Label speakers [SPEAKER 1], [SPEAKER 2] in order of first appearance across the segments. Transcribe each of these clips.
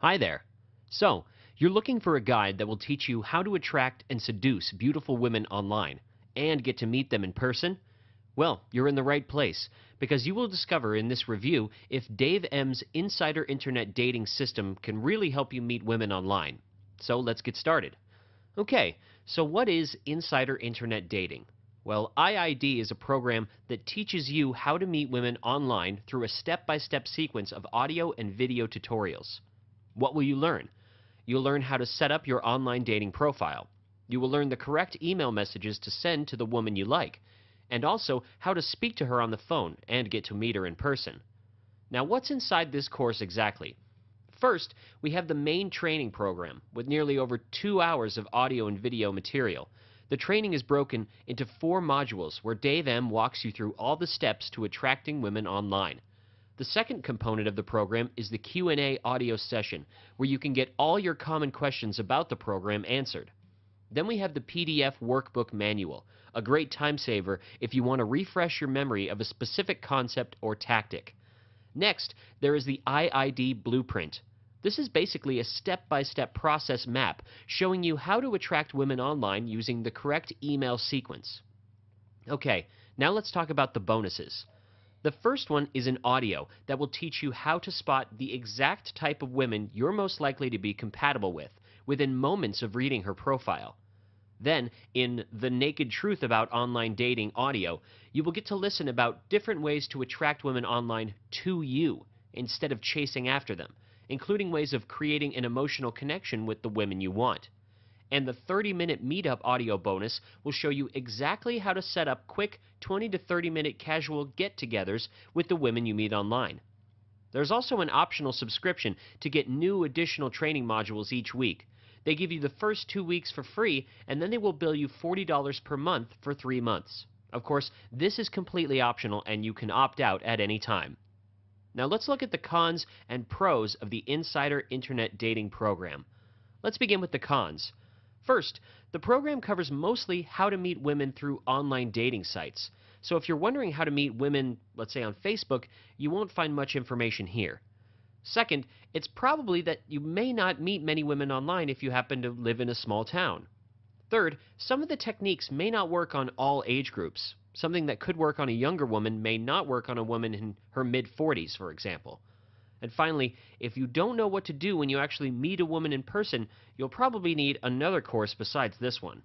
[SPEAKER 1] Hi there. So, you're looking for a guide that will teach you how to attract and seduce beautiful women online and get to meet them in person? Well, you're in the right place because you will discover in this review if Dave M's insider internet dating system can really help you meet women online. So, let's get started. Okay, so what is insider internet dating? Well, IID is a program that teaches you how to meet women online through a step by step sequence of audio and video tutorials. What will you learn? You'll learn how to set up your online dating profile. You will learn the correct email messages to send to the woman you like, and also how to speak to her on the phone and get to meet her in person. Now, what's inside this course exactly? First, we have the main training program with nearly over two hours of audio and video material. The training is broken into four modules where Dave M walks you through all the steps to attracting women online. The second component of the program is the Q&A audio session, where you can get all your common questions about the program answered. Then we have the PDF workbook manual, a great time saver if you want to refresh your memory of a specific concept or tactic. Next, there is the IID blueprint. This is basically a step-by-step -step process map showing you how to attract women online using the correct email sequence. Okay, now let's talk about the bonuses. The first one is an audio that will teach you how to spot the exact type of women you're most likely to be compatible with within moments of reading her profile. Then, in The Naked Truth About Online Dating audio, you will get to listen about different ways to attract women online to you instead of chasing after them, including ways of creating an emotional connection with the women you want and the 30 minute meetup audio bonus will show you exactly how to set up quick 20 to 30 minute casual get togethers with the women you meet online. There's also an optional subscription to get new additional training modules each week. They give you the first two weeks for free, and then they will bill you $40 per month for three months. Of course, this is completely optional and you can opt out at any time. Now let's look at the cons and pros of the Insider Internet Dating Program. Let's begin with the cons. First, the program covers mostly how to meet women through online dating sites. So if you're wondering how to meet women, let's say on Facebook, you won't find much information here. Second, it's probably that you may not meet many women online if you happen to live in a small town. Third, some of the techniques may not work on all age groups. Something that could work on a younger woman may not work on a woman in her mid 40s, for example. And finally, if you don't know what to do when you actually meet a woman in person, you'll probably need another course besides this one.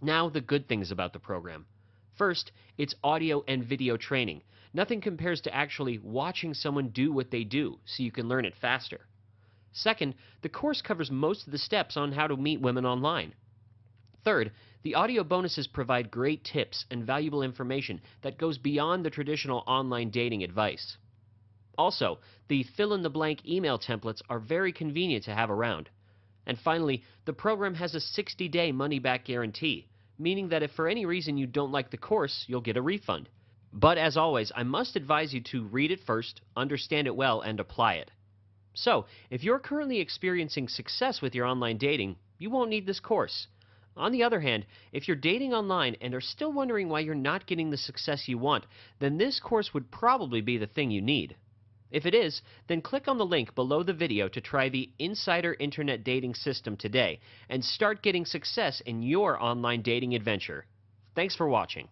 [SPEAKER 1] Now, the good things about the program. First, it's audio and video training. Nothing compares to actually watching someone do what they do, so you can learn it faster. Second, the course covers most of the steps on how to meet women online. Third, the audio bonuses provide great tips and valuable information that goes beyond the traditional online dating advice. Also, the fill-in-the-blank email templates are very convenient to have around. And finally, the program has a 60-day money-back guarantee, meaning that if for any reason you don't like the course, you'll get a refund. But as always, I must advise you to read it first, understand it well, and apply it. So, if you're currently experiencing success with your online dating, you won't need this course. On the other hand, if you're dating online and are still wondering why you're not getting the success you want, then this course would probably be the thing you need. If it is, then click on the link below the video to try the Insider Internet Dating System today and start getting success in your online dating adventure. Thanks for watching.